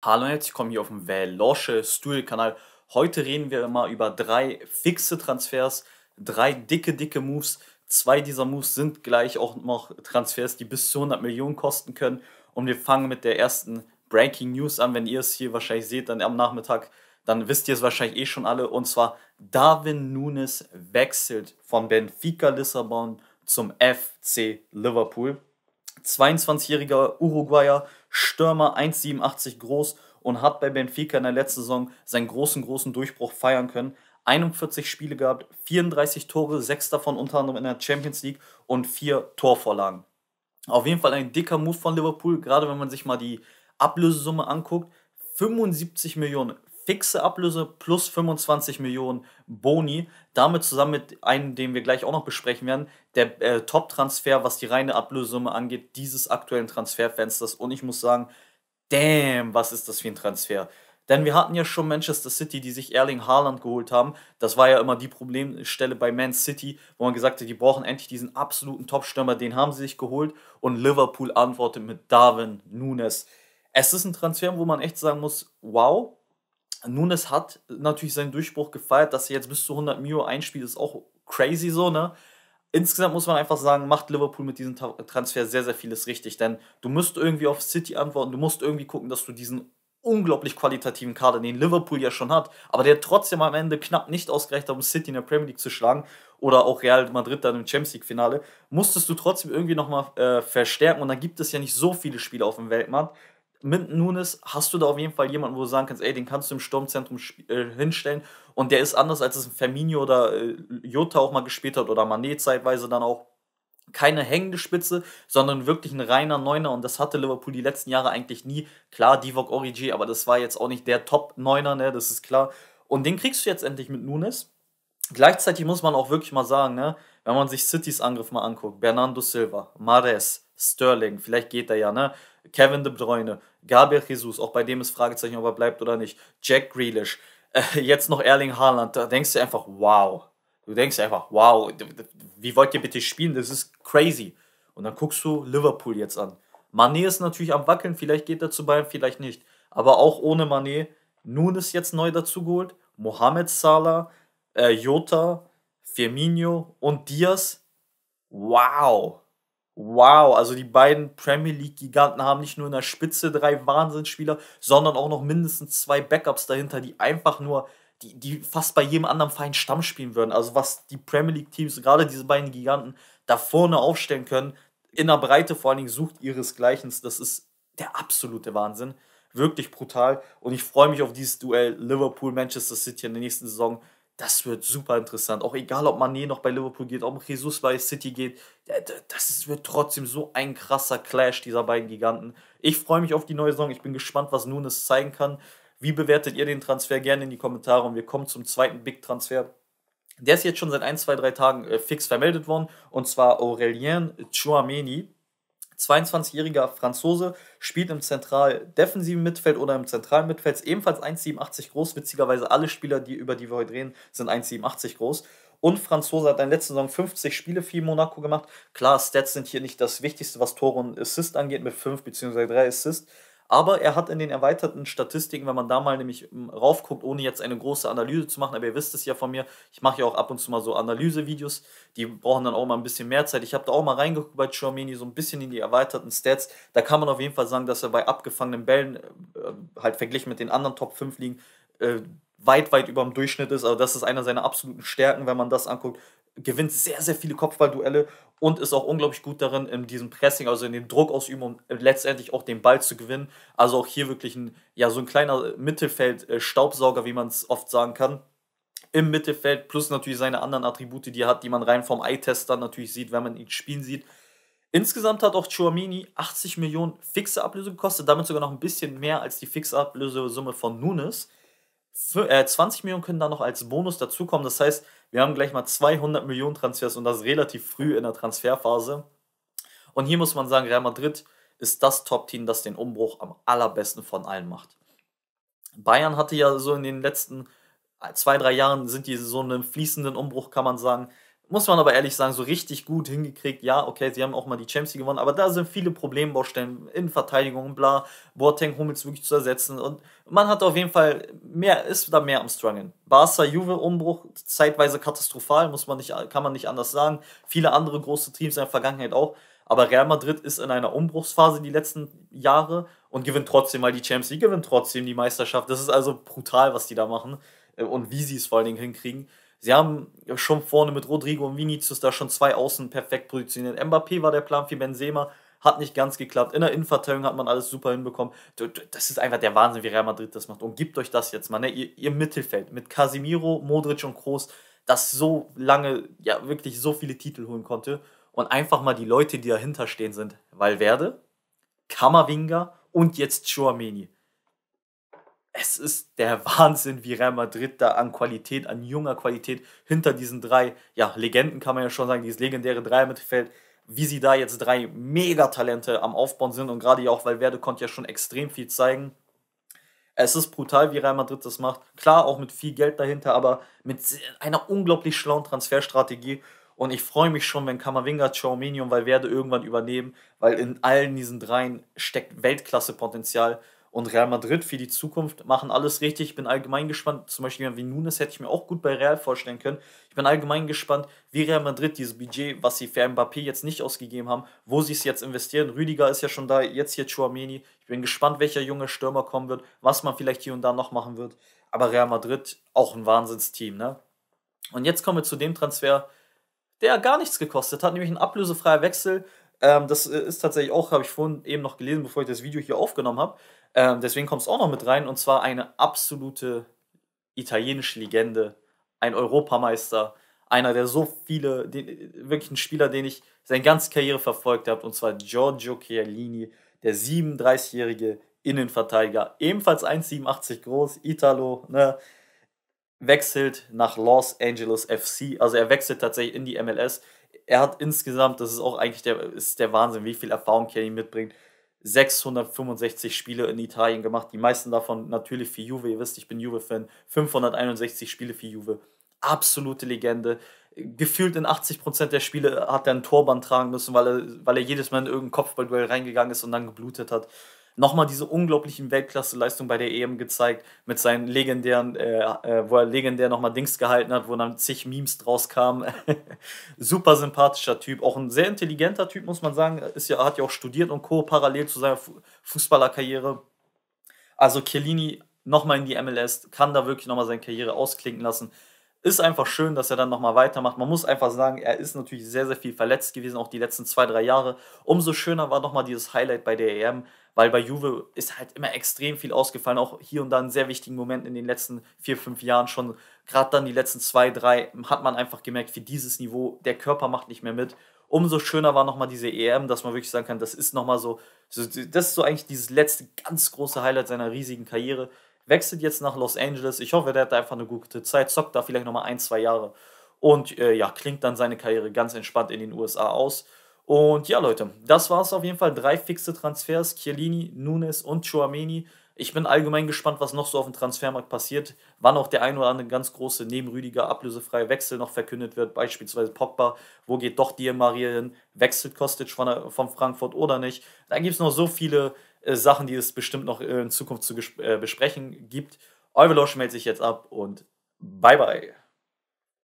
Hallo und herzlich willkommen hier auf dem Velosche Stuhl Kanal. Heute reden wir mal über drei fixe Transfers, drei dicke, dicke Moves. Zwei dieser Moves sind gleich auch noch Transfers, die bis zu 100 Millionen kosten können. Und wir fangen mit der ersten Breaking News an. Wenn ihr es hier wahrscheinlich seht, dann am Nachmittag, dann wisst ihr es wahrscheinlich eh schon alle. Und zwar Darwin Nunes wechselt von Benfica Lissabon zum FC Liverpool. 22-jähriger Uruguayer Stürmer 1,87 groß und hat bei Benfica in der letzten Saison seinen großen, großen Durchbruch feiern können. 41 Spiele gehabt, 34 Tore, sechs davon unter anderem in der Champions League und vier Torvorlagen. Auf jeden Fall ein dicker Move von Liverpool, gerade wenn man sich mal die Ablösesumme anguckt. 75 Millionen fixe Ablöse plus 25 Millionen Boni. Damit zusammen mit einem, den wir gleich auch noch besprechen werden, der äh, Top-Transfer, was die reine Ablösesumme angeht, dieses aktuellen Transferfensters. Und ich muss sagen, damn, was ist das für ein Transfer? Denn wir hatten ja schon Manchester City, die sich Erling Haaland geholt haben. Das war ja immer die Problemstelle bei Man City, wo man gesagt hat, die brauchen endlich diesen absoluten Top-Stürmer, den haben sie sich geholt. Und Liverpool antwortet mit Darwin Nunes. Es ist ein Transfer, wo man echt sagen muss, wow, nun, es hat natürlich seinen Durchbruch gefeiert, dass er jetzt bis zu 100 Mio einspielt, ist auch crazy so, ne? Insgesamt muss man einfach sagen, macht Liverpool mit diesem Transfer sehr, sehr vieles richtig, denn du musst irgendwie auf City antworten, du musst irgendwie gucken, dass du diesen unglaublich qualitativen Kader, den Liverpool ja schon hat, aber der trotzdem am Ende knapp nicht ausgereicht hat, um City in der Premier League zu schlagen oder auch Real Madrid dann im Champions League Finale, musstest du trotzdem irgendwie nochmal äh, verstärken und da gibt es ja nicht so viele Spiele auf dem Weltmarkt, mit Nunes hast du da auf jeden Fall jemanden, wo du sagen kannst, ey, den kannst du im Sturmzentrum äh, hinstellen und der ist anders, als es ein Firmino oder äh, Jota auch mal gespielt hat oder Manet zeitweise dann auch. Keine hängende Spitze, sondern wirklich ein reiner Neuner und das hatte Liverpool die letzten Jahre eigentlich nie. Klar, Divock Origi, aber das war jetzt auch nicht der Top-Neuner, ne, das ist klar. Und den kriegst du jetzt endlich mit Nunes. Gleichzeitig muss man auch wirklich mal sagen, ne, wenn man sich Citys Angriff mal anguckt, Bernardo Silva, Mares, Sterling, vielleicht geht er ja, ne? Kevin De Bruyne, Gabriel Jesus, auch bei dem ist Fragezeichen, ob er bleibt oder nicht. Jack Grealish, äh, jetzt noch Erling Haaland, da denkst du einfach, wow. Du denkst einfach, wow, wie wollt ihr bitte spielen? Das ist crazy. Und dann guckst du Liverpool jetzt an. Mané ist natürlich am Wackeln, vielleicht geht er zu Bayern, vielleicht nicht. Aber auch ohne Mané, Nun ist jetzt neu dazugeholt, Mohamed Salah, äh, Jota, Firmino und Diaz. Wow, Wow, also die beiden Premier League-Giganten haben nicht nur in der Spitze drei Wahnsinnsspieler, sondern auch noch mindestens zwei Backups dahinter, die einfach nur, die, die fast bei jedem anderen Verein Stamm spielen würden. Also was die Premier League-Teams, gerade diese beiden Giganten, da vorne aufstellen können, in der Breite vor allen Dingen sucht ihresgleichen, das ist der absolute Wahnsinn. Wirklich brutal. Und ich freue mich auf dieses Duell Liverpool-Manchester City in der nächsten Saison das wird super interessant. Auch egal, ob Mané noch bei Liverpool geht, ob Jesus bei City geht, das wird trotzdem so ein krasser Clash dieser beiden Giganten. Ich freue mich auf die neue Saison. Ich bin gespannt, was Nunes zeigen kann. Wie bewertet ihr den Transfer? Gerne in die Kommentare. Und wir kommen zum zweiten Big-Transfer. Der ist jetzt schon seit ein, zwei, drei Tagen äh, fix vermeldet worden. Und zwar Aurelien Chouameni 22-jähriger Franzose, spielt im zentral-defensiven Mittelfeld oder im zentralen Mittelfeld, ist ebenfalls 1,87 groß. Witzigerweise alle Spieler, die, über die wir heute reden, sind 1,87 groß. Und Franzose hat in der letzten Saison 50 Spiele für Monaco gemacht. Klar, Stats sind hier nicht das Wichtigste, was Tore und Assist angeht, mit 5 bzw. 3 Assists. Aber er hat in den erweiterten Statistiken, wenn man da mal nämlich hm, raufguckt, ohne jetzt eine große Analyse zu machen, aber ihr wisst es ja von mir, ich mache ja auch ab und zu mal so Analysevideos, die brauchen dann auch mal ein bisschen mehr Zeit. Ich habe da auch mal reingeguckt bei Chormini, so ein bisschen in die erweiterten Stats. Da kann man auf jeden Fall sagen, dass er bei abgefangenen Bällen äh, halt verglichen mit den anderen Top 5 liegen, äh, weit, weit über dem Durchschnitt ist. Also das ist einer seiner absoluten Stärken, wenn man das anguckt gewinnt sehr, sehr viele Kopfballduelle und ist auch unglaublich gut darin, in diesem Pressing, also in dem Druck ausüben, um äh, letztendlich auch den Ball zu gewinnen. Also auch hier wirklich ein, ja, so ein kleiner äh, Mittelfeld-Staubsauger, äh, wie man es oft sagen kann. Im Mittelfeld, plus natürlich seine anderen Attribute, die er hat, die man rein vom Eye-Test dann natürlich sieht, wenn man ihn spielen sieht. Insgesamt hat auch Chuamini 80 Millionen fixe Ablöse gekostet, damit sogar noch ein bisschen mehr als die fixe Ablösesumme von Nunes. 20 äh, Millionen können da noch als Bonus dazukommen. Das heißt, wir haben gleich mal 200 Millionen Transfers und das relativ früh in der Transferphase. Und hier muss man sagen, Real Madrid ist das Top-Team, das den Umbruch am allerbesten von allen macht. Bayern hatte ja so in den letzten äh, zwei, drei Jahren sind die so einen fließenden Umbruch, kann man sagen muss man aber ehrlich sagen, so richtig gut hingekriegt. Ja, okay, sie haben auch mal die Champions League gewonnen, aber da sind viele Problembaustellen in Verteidigung und bla, Boateng, Hummels wirklich zu ersetzen und man hat auf jeden Fall mehr, ist da mehr am Strangeln. Barca, Juve, Umbruch, zeitweise katastrophal, muss man nicht, kann man nicht anders sagen. Viele andere große Teams in der Vergangenheit auch, aber Real Madrid ist in einer Umbruchsphase die letzten Jahre und gewinnt trotzdem mal die Champions League, gewinnt trotzdem die Meisterschaft. Das ist also brutal, was die da machen äh, und wie sie es vor allen Dingen hinkriegen. Sie haben schon vorne mit Rodrigo und Vinicius da schon zwei Außen perfekt positioniert. Mbappé war der Plan für Benzema, hat nicht ganz geklappt. In der Innenverteidigung hat man alles super hinbekommen. Das ist einfach der Wahnsinn, wie Real Madrid das macht. Und gebt euch das jetzt mal, ne? ihr, ihr Mittelfeld mit Casimiro, Modric und Kroos, das so lange, ja wirklich so viele Titel holen konnte. Und einfach mal die Leute, die dahinter stehen, sind Valverde, Kamavinga und jetzt Chouameni es ist der Wahnsinn, wie Real Madrid da an Qualität, an junger Qualität hinter diesen drei, ja, Legenden kann man ja schon sagen, dieses legendäre Dreier-Mittelfeld, wie sie da jetzt drei Megatalente am Aufbauen sind und gerade ja auch Valverde konnte ja schon extrem viel zeigen. Es ist brutal, wie Real Madrid das macht. Klar, auch mit viel Geld dahinter, aber mit einer unglaublich schlauen Transferstrategie. Und ich freue mich schon, wenn Kamavinga, Ciaomini und Valverde irgendwann übernehmen, weil in allen diesen dreien steckt Weltklasse-Potenzial und Real Madrid für die Zukunft machen alles richtig. Ich bin allgemein gespannt, zum Beispiel wie Nunes hätte ich mir auch gut bei Real vorstellen können. Ich bin allgemein gespannt, wie Real Madrid dieses Budget, was sie für Mbappé jetzt nicht ausgegeben haben, wo sie es jetzt investieren. Rüdiger ist ja schon da, jetzt hier Chouameni. Ich bin gespannt, welcher junge Stürmer kommen wird, was man vielleicht hier und da noch machen wird. Aber Real Madrid, auch ein Wahnsinnsteam, ne? Und jetzt kommen wir zu dem Transfer, der gar nichts gekostet hat, nämlich ein ablösefreier Wechsel. Ähm, das äh, ist tatsächlich auch, habe ich vorhin eben noch gelesen, bevor ich das Video hier aufgenommen habe. Ähm, deswegen kommst du auch noch mit rein und zwar eine absolute italienische Legende, ein Europameister, einer, der so viele, den, wirklich ein Spieler, den ich seine ganze Karriere verfolgt habe, und zwar Giorgio Chiellini, der 37-jährige Innenverteidiger, ebenfalls 1,87 groß, Italo, ne, wechselt nach Los Angeles FC, also er wechselt tatsächlich in die MLS. Er hat insgesamt, das ist auch eigentlich der, ist der Wahnsinn, wie viel Erfahrung Kelly mitbringt. 665 Spiele in Italien gemacht. Die meisten davon natürlich für Juve. Ihr wisst, ich bin Juve-Fan. 561 Spiele für Juve. Absolute Legende. Gefühlt in 80% der Spiele hat er ein Torband tragen müssen, weil er, weil er jedes Mal in irgendein Kopfballduell reingegangen ist und dann geblutet hat nochmal diese unglaublichen weltklasse Weltklasseleistungen bei der EM gezeigt, mit seinen legendären, äh, äh, wo er legendär nochmal Dings gehalten hat, wo dann zig Memes draus kamen. Super sympathischer Typ, auch ein sehr intelligenter Typ, muss man sagen. Ist ja, hat ja auch studiert und Co. parallel zu seiner Fu Fußballerkarriere. Also Chiellini nochmal in die MLS, kann da wirklich nochmal seine Karriere ausklinken lassen. Ist einfach schön, dass er dann nochmal weitermacht. Man muss einfach sagen, er ist natürlich sehr, sehr viel verletzt gewesen, auch die letzten zwei, drei Jahre. Umso schöner war nochmal dieses Highlight bei der EM, weil bei Juve ist halt immer extrem viel ausgefallen, auch hier und da in sehr wichtigen Momenten in den letzten vier, fünf Jahren schon. Gerade dann die letzten zwei, drei hat man einfach gemerkt, für dieses Niveau, der Körper macht nicht mehr mit umso schöner war nochmal diese EM, dass man wirklich sagen kann, das ist nochmal so, das ist so eigentlich dieses letzte ganz große Highlight seiner riesigen Karriere wechselt jetzt nach Los Angeles. Ich hoffe, der hat einfach eine gute Zeit, zockt da vielleicht nochmal ein, zwei Jahre und äh, ja, klingt dann seine Karriere ganz entspannt in den USA aus. Und ja, Leute, das war es auf jeden Fall. Drei fixe Transfers: Chiellini, Nunes und Chouameni. Ich bin allgemein gespannt, was noch so auf dem Transfermarkt passiert. Wann auch der ein oder andere ganz große neben Rüdiger ablösefreie Wechsel noch verkündet wird, beispielsweise Pogba. Wo geht doch die Maria hin? Wechselt Kostic von, äh, von Frankfurt oder nicht? Da gibt es noch so viele äh, Sachen, die es bestimmt noch in Zukunft zu äh, besprechen gibt. Euvelosch meldet sich jetzt ab und bye bye.